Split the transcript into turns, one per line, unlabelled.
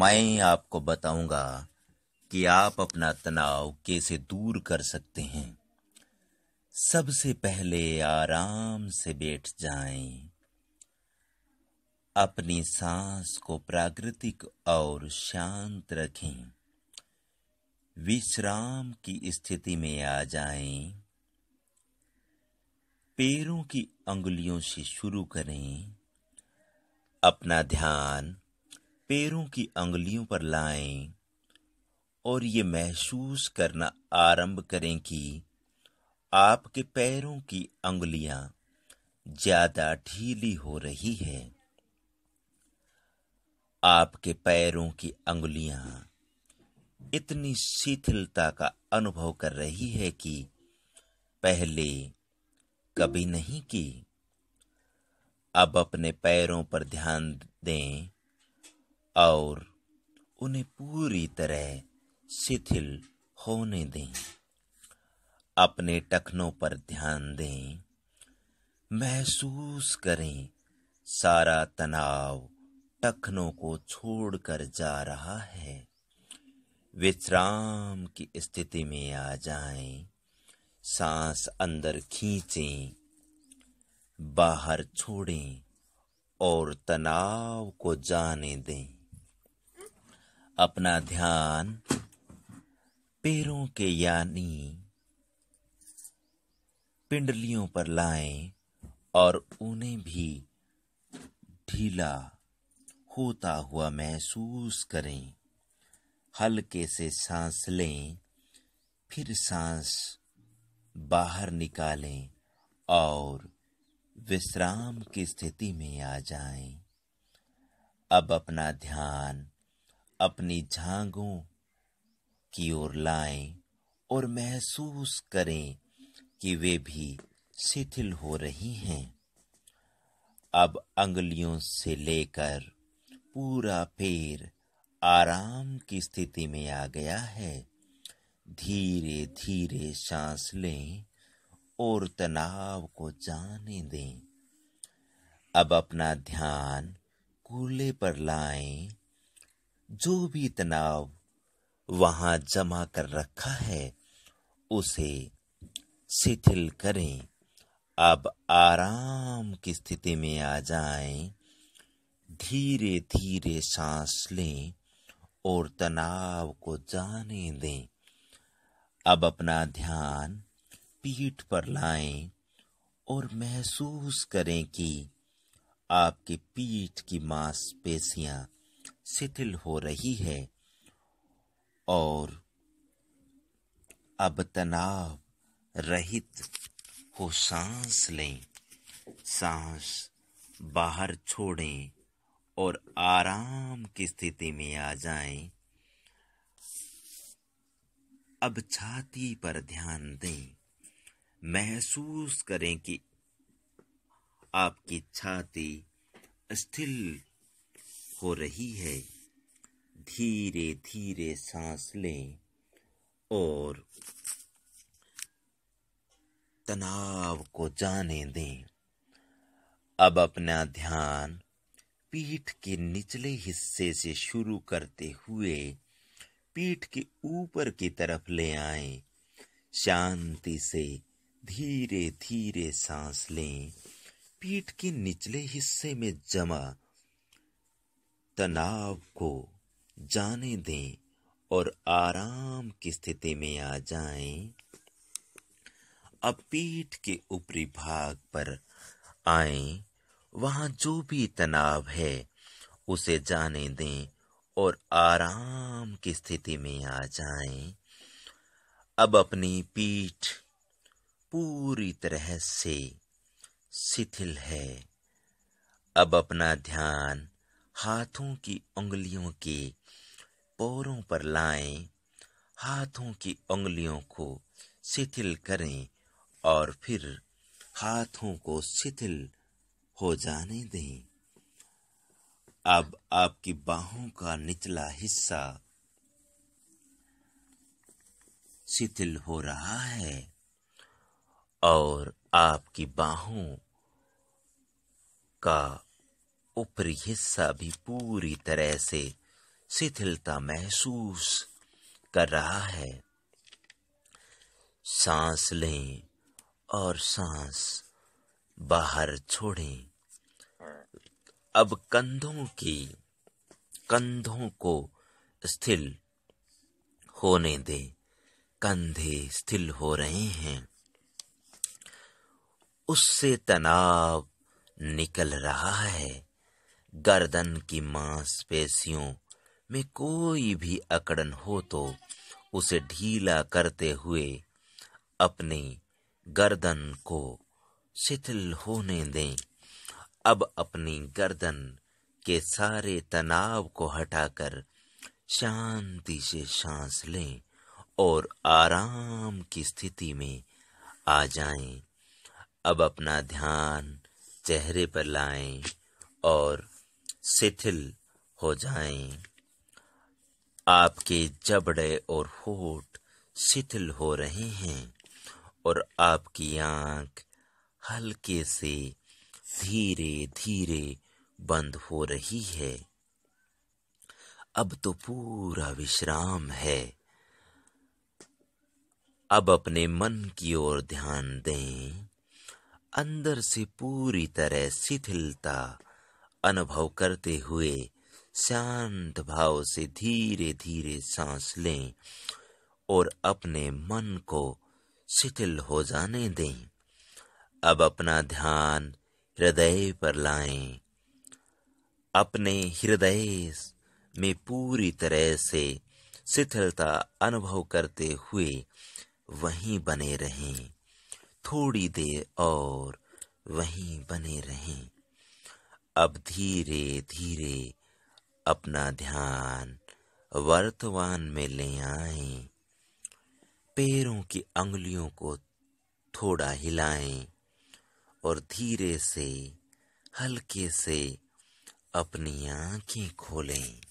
मैं आपको बताऊंगा कि आप अपना तनाव कैसे दूर कर सकते हैं सबसे पहले आराम से बैठ जाएं, अपनी सांस को प्राकृतिक और शांत रखें विश्राम की स्थिति में आ जाएं, पैरों की अंगुलियों से शुरू करें अपना ध्यान पैरों की अंगुलियों पर लाएं और ये महसूस करना आरंभ करें कि आपके पैरों की अंगुलियां ज़्यादा ढीली हो रही है आपके पैरों की अंगुलियां इतनी शिथिलता का अनुभव कर रही है कि पहले कभी नहीं की अब अपने पैरों पर ध्यान दें और उन्हें पूरी तरह शिथिल होने दें अपने टखनों पर ध्यान दें महसूस करें सारा तनाव टखनों को छोड़कर जा रहा है विश्राम की स्थिति में आ जाएं, सांस अंदर खींचें, बाहर छोड़ें और तनाव को जाने दें अपना ध्यान पैरों के यानी पिंडलियों पर लाएं और उन्हें भी ढीला होता हुआ महसूस करें हल्के से सांस लें फिर सांस बाहर निकालें और विश्राम की स्थिति में आ जाएं। अब अपना ध्यान अपनी झांगों की ओर लाएं और महसूस करें कि वे भी शिथिल हो रही हैं अब अंगलियों से लेकर पूरा पैर आराम की स्थिति में आ गया है धीरे धीरे सांस लें और तनाव को जाने दें अब अपना ध्यान कूले पर लाएं जो भी तनाव वहां जमा कर रखा है उसे शिथिल करें अब आराम की स्थिति में आ जाएं, धीरे धीरे सांस लें और तनाव को जाने दें अब अपना ध्यान पीठ पर लाएं और महसूस करें कि आपके पीठ की मांसपेशियां शिथिल हो रही है और अब तनाव रहित हो सांस लें सांस बाहर छोड़ें और आराम की स्थिति में आ जाएं। अब छाती पर ध्यान दें महसूस करें कि आपकी छाती स्थिर हो रही है धीरे धीरे सांस लें और तनाव को जाने दें अब अपना ध्यान पीठ के निचले हिस्से से शुरू करते हुए पीठ के ऊपर की तरफ ले आए शांति से धीरे धीरे सांस लें पीठ के निचले हिस्से में जमा तनाव को जाने दें और आराम की स्थिति में आ जाएं। अब पीठ के ऊपरी भाग पर आए वहां जो भी तनाव है उसे जाने दें और आराम की स्थिति में आ जाएं। अब अपनी पीठ पूरी तरह से शिथिल है अब अपना ध्यान हाथों की उंगलियों के पोरों पर लाएं हाथों की उंगलियों को शिथिल करें और फिर हाथों को शिथिल हो जाने दें अब आपकी बाहों का निचला हिस्सा शिथिल हो रहा है और आपकी बाहों का ऊपरी हिस्सा भी पूरी तरह से शिथिलता महसूस कर रहा है सांस लें और सांस बाहर छोड़ें अब कंधों की कंधों को स्थिर होने दें कंधे स्थिर हो रहे हैं उससे तनाव निकल रहा है गर्दन की मांसपेशियों में कोई भी अकड़न हो तो उसे ढीला करते हुए अपनी गर्दन को शिथिल होने दें अब अपनी गर्दन के सारे तनाव को हटाकर शांति से सांस लें और आराम की स्थिति में आ जाएं। अब अपना ध्यान चेहरे पर लाएं और शिथिल हो जाएं, आपके जबड़े और होठ शिथिल हो रहे हैं और आपकी आंख हल्के से धीरे धीरे बंद हो रही है अब तो पूरा विश्राम है अब अपने मन की ओर ध्यान दें अंदर से पूरी तरह शिथिलता अनुभव करते हुए शांत भाव से धीरे धीरे सांस लें और अपने मन को शिथिल हो जाने दें अब अपना ध्यान हृदय पर लाएं अपने हृदय में पूरी तरह से शिथिलता अनुभव करते हुए वहीं बने रहें थोड़ी देर और वहीं बने रहें अब धीरे धीरे अपना ध्यान वर्तमान में ले आए पैरों की अंगुलियों को थोड़ा हिलाएं और धीरे से हल्के से अपनी आंखें खोलें